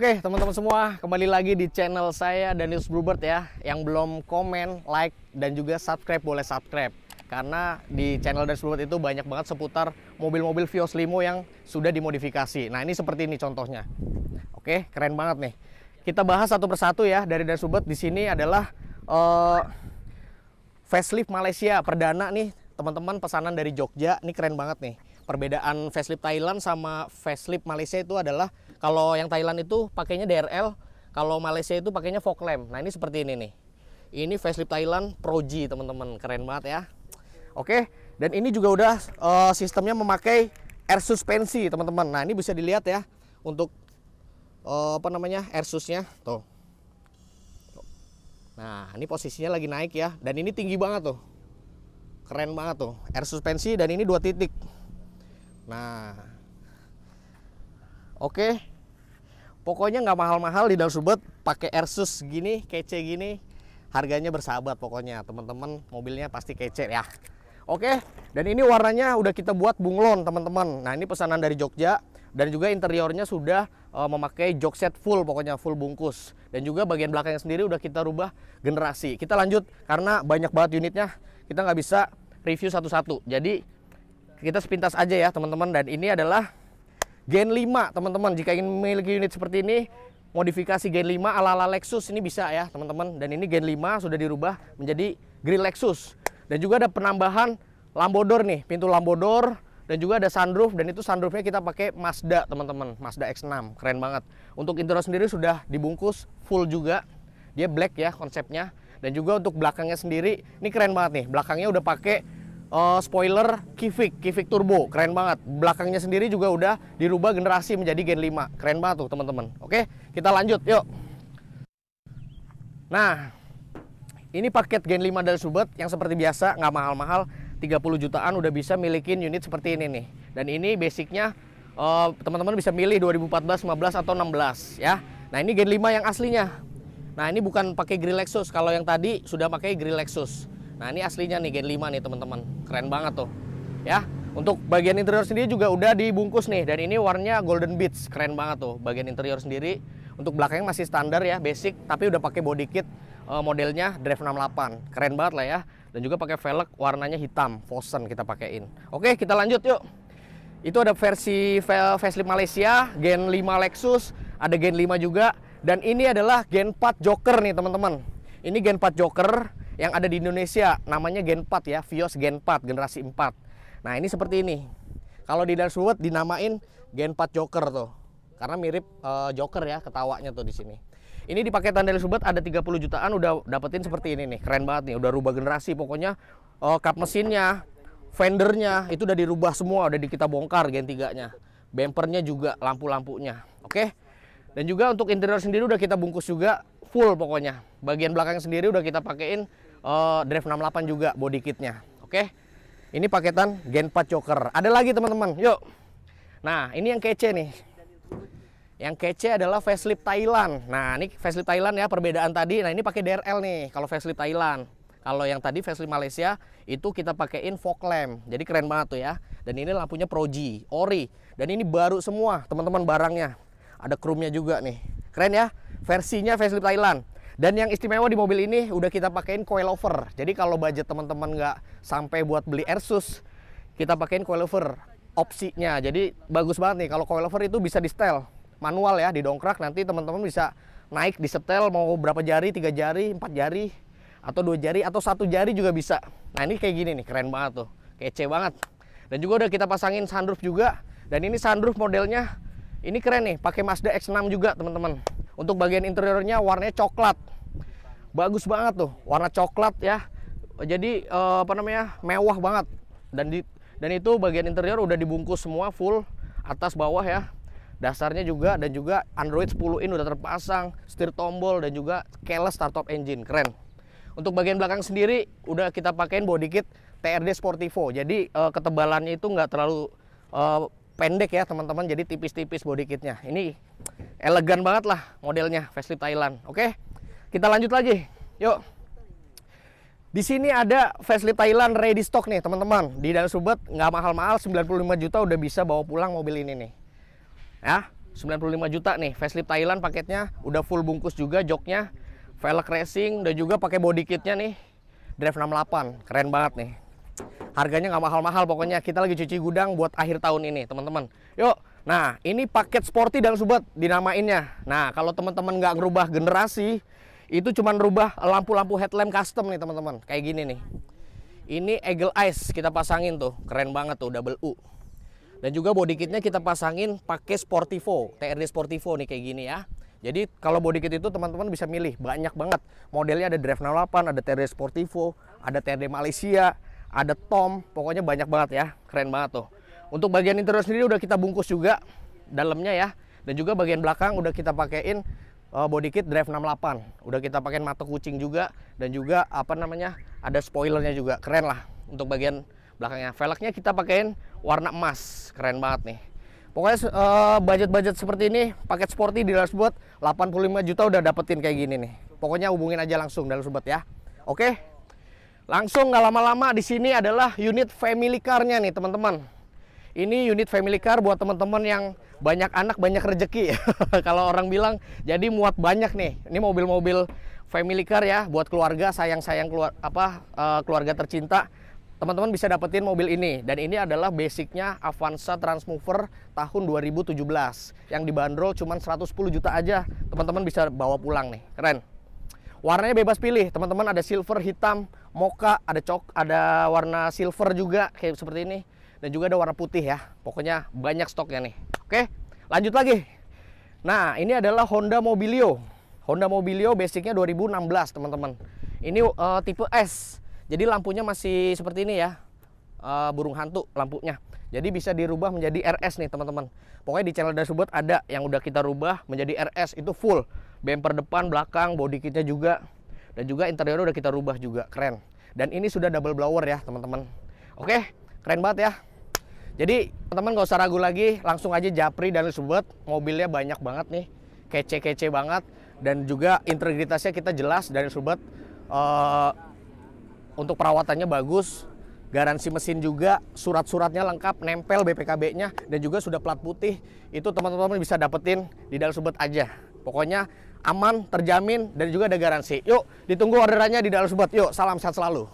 Oke teman-teman semua kembali lagi di channel saya Daniel Brubert ya Yang belum komen, like, dan juga subscribe boleh subscribe Karena di channel Daniel Brubert itu banyak banget seputar mobil-mobil Vios Limo yang sudah dimodifikasi Nah ini seperti ini contohnya Oke keren banget nih Kita bahas satu persatu ya dari Daniel Brubert di sini adalah uh, Facelift Malaysia perdana nih teman-teman pesanan dari Jogja Ini keren banget nih Perbedaan facelift Thailand sama facelift Malaysia itu adalah kalau yang Thailand itu pakainya DRL, kalau Malaysia itu pakainya fog lamp. Nah, ini seperti ini nih. Ini facelift Thailand Pro G, teman-teman. Keren banget ya. Oke, dan ini juga udah uh, sistemnya memakai air suspensi, teman-teman. Nah, ini bisa dilihat ya untuk uh, apa namanya? air susnya tuh. Nah, ini posisinya lagi naik ya dan ini tinggi banget tuh. Keren banget tuh. Air suspensi dan ini dua titik. Nah. Oke pokoknya nggak mahal-mahal di dalam Subet pakai Ersus gini kece gini harganya bersahabat pokoknya teman-teman mobilnya pasti kece ya oke dan ini warnanya udah kita buat bunglon teman-teman nah ini pesanan dari Jogja dan juga interiornya sudah uh, memakai jok set full pokoknya full bungkus dan juga bagian belakangnya sendiri udah kita rubah generasi kita lanjut karena banyak banget unitnya kita nggak bisa review satu-satu jadi kita sepintas aja ya teman-teman dan ini adalah Gen 5 teman-teman jika ingin memiliki unit seperti ini modifikasi Gen 5 ala-ala Lexus ini bisa ya teman-teman dan ini Gen 5 sudah dirubah menjadi grill Lexus dan juga ada penambahan lambodor nih pintu lambodor dan juga ada sunroof dan itu sunroofnya kita pakai Mazda teman-teman Mazda X6 keren banget untuk interior sendiri sudah dibungkus full juga dia black ya konsepnya dan juga untuk belakangnya sendiri ini keren banget nih belakangnya udah pakai uh, spoiler Kivik, Kivik Turbo, keren banget. Belakangnya sendiri juga udah dirubah generasi menjadi Gen 5. Keren banget tuh, teman-teman. Oke, kita lanjut, yuk. Nah, ini paket Gen 5 dari Subet yang seperti biasa nggak mahal-mahal, 30 jutaan udah bisa milikin unit seperti ini nih. Dan ini basicnya eh, teman-teman uh, bisa milih 2014, 15 atau 16 ya. Nah, ini Gen 5 yang aslinya. Nah, ini bukan pakai grill Lexus. Kalau yang tadi sudah pakai grill Lexus. Nah ini aslinya nih Gen 5 nih teman-teman, keren banget tuh. Ya, untuk bagian interior sendiri juga udah dibungkus nih dan ini warnanya golden beach, keren banget tuh bagian interior sendiri. Untuk belakangnya masih standar ya, basic tapi udah pakai body kit eh, modelnya Drive 68, keren banget lah ya. Dan juga pakai velg warnanya hitam, Fosen kita pakein. Oke, kita lanjut yuk. Itu ada versi facelift Malaysia, Gen 5 Lexus, ada Gen 5 juga dan ini adalah Gen 4 Joker nih teman-teman. Ini Gen 4 Joker yang ada di Indonesia namanya Gen 4 ya, Vios Gen 4 generasi 4. Nah, ini seperti ini. Kalau di Darsuwet dinamain Gen 4 Joker tuh. Karena mirip uh, Joker ya ketawanya tuh di sini. Ini dipakai tanda dari Subet ada 30 jutaan udah dapetin seperti ini nih. Keren banget nih, udah rubah generasi pokoknya uh, eh, kap mesinnya, fendernya itu udah dirubah semua, udah di kita bongkar Gen 3-nya. Bempernya juga, lampu-lampunya. Oke. Okay? Dan juga untuk interior sendiri udah kita bungkus juga full pokoknya bagian belakang sendiri udah kita pakein uh, drive 68 juga body kitnya oke okay? ini paketan gen 4 choker ada lagi teman-teman yuk nah ini yang kece nih yang kece adalah facelift Thailand nah ini facelift Thailand ya perbedaan tadi nah ini pakai DRL nih kalau facelift Thailand kalau yang tadi facelift Malaysia itu kita pakein fog lamp. Jadi keren banget tuh ya. Dan ini lampunya pro g Ori. Dan ini baru semua teman-teman barangnya. Ada krumnya juga nih. Keren ya. Versinya facelift Thailand. Dan yang istimewa di mobil ini udah kita pakein coilover. Jadi kalau budget teman-teman nggak sampai buat beli Airsus, kita pakein coilover opsinya. Jadi bagus banget nih kalau coilover itu bisa di setel manual ya, didongkrak nanti teman-teman bisa naik di setel mau berapa jari, tiga jari, empat jari, atau dua jari atau satu jari juga bisa. Nah ini kayak gini nih, keren banget tuh, kece banget. Dan juga udah kita pasangin sunroof juga. Dan ini sunroof modelnya ini keren nih, pakai Mazda X6 juga teman-teman. Untuk bagian interiornya warnanya coklat. Bagus banget tuh, warna coklat ya. Jadi eh, apa namanya? mewah banget. Dan di dan itu bagian interior udah dibungkus semua full atas bawah ya. Dasarnya juga dan juga Android 10 in udah terpasang, setir tombol dan juga keyless startup engine. Keren. Untuk bagian belakang sendiri udah kita pakein body kit TRD Sportivo. Jadi eh, ketebalannya itu nggak terlalu eh, pendek ya teman-teman jadi tipis-tipis body kitnya ini elegan banget lah modelnya facelift Thailand. Oke, kita lanjut lagi. Yuk. Di sini ada facelift Thailand ready stock nih teman-teman. Di dalam Subet nggak mahal-mahal 95 juta udah bisa bawa pulang mobil ini nih. Ya, 95 juta nih facelift Thailand paketnya udah full bungkus juga joknya, velg racing, dan juga pakai body kitnya nih. Drive 68, keren banget nih. Harganya nggak mahal-mahal pokoknya. Kita lagi cuci gudang buat akhir tahun ini, teman-teman. Yuk, Nah, ini paket sporty dan sobat dinamainnya. Nah, kalau teman-teman nggak ngerubah generasi, itu cuma rubah lampu-lampu headlamp custom nih teman-teman. Kayak gini nih. Ini Eagle Eyes kita pasangin tuh, keren banget tuh double U. Dan juga body kitnya kita pasangin pakai Sportivo, TRD Sportivo nih kayak gini ya. Jadi kalau body kit itu teman-teman bisa milih banyak banget. Modelnya ada Drive 68, ada TRD Sportivo, ada TRD Malaysia, ada Tom, pokoknya banyak banget ya. Keren banget tuh. Untuk bagian interior sendiri udah kita bungkus juga dalamnya ya. Dan juga bagian belakang udah kita pakein uh, body kit drive 68. Udah kita pakein mata kucing juga dan juga apa namanya? ada spoilernya juga. Keren lah untuk bagian belakangnya. Velgnya kita pakein warna emas. Keren banget nih. Pokoknya eh, budget-budget uh, seperti ini, paket sporty di buat 85 juta udah dapetin kayak gini nih. Pokoknya hubungin aja langsung dalam sobat ya. Oke. Okay? Langsung nggak lama-lama di sini adalah unit family car-nya nih, teman-teman. Ini unit family car buat teman-teman yang banyak anak, banyak rezeki. Kalau orang bilang, jadi muat banyak nih. Ini mobil-mobil family car ya, buat keluarga, sayang-sayang keluar apa uh, keluarga tercinta. Teman-teman bisa dapetin mobil ini. Dan ini adalah basicnya Avanza Transmover tahun 2017. Yang dibanderol cuma 110 juta aja. Teman-teman bisa bawa pulang nih. Keren. Warnanya bebas pilih, teman-teman ada silver, hitam, moka. ada cok, ada warna silver juga kayak seperti ini dan juga ada warna putih ya. Pokoknya banyak stoknya nih. Oke, lanjut lagi. Nah, ini adalah Honda Mobilio. Honda Mobilio basicnya 2016, teman-teman. Ini uh, tipe S. Jadi lampunya masih seperti ini ya. Uh, burung hantu lampunya. Jadi bisa dirubah menjadi RS nih, teman-teman. Pokoknya di channel Dashboard ada yang udah kita rubah menjadi RS itu full. Bumper depan, belakang, body kitnya juga dan juga interior udah kita rubah juga, keren. Dan ini sudah double blower ya, teman-teman. Oke, keren banget ya. Jadi teman-teman gak usah ragu lagi, langsung aja Japri dan Lusbet. Mobilnya banyak banget nih, kece-kece banget. Dan juga integritasnya kita jelas dari Lusbet. Uh, eh, untuk perawatannya bagus, garansi mesin juga, surat-suratnya lengkap, nempel BPKB-nya, dan juga sudah plat putih. Itu teman-teman bisa dapetin di Dalam Subet aja. Pokoknya aman, terjamin, dan juga ada garansi. Yuk, ditunggu orderannya di Dalam Subet. Yuk, salam sehat selalu.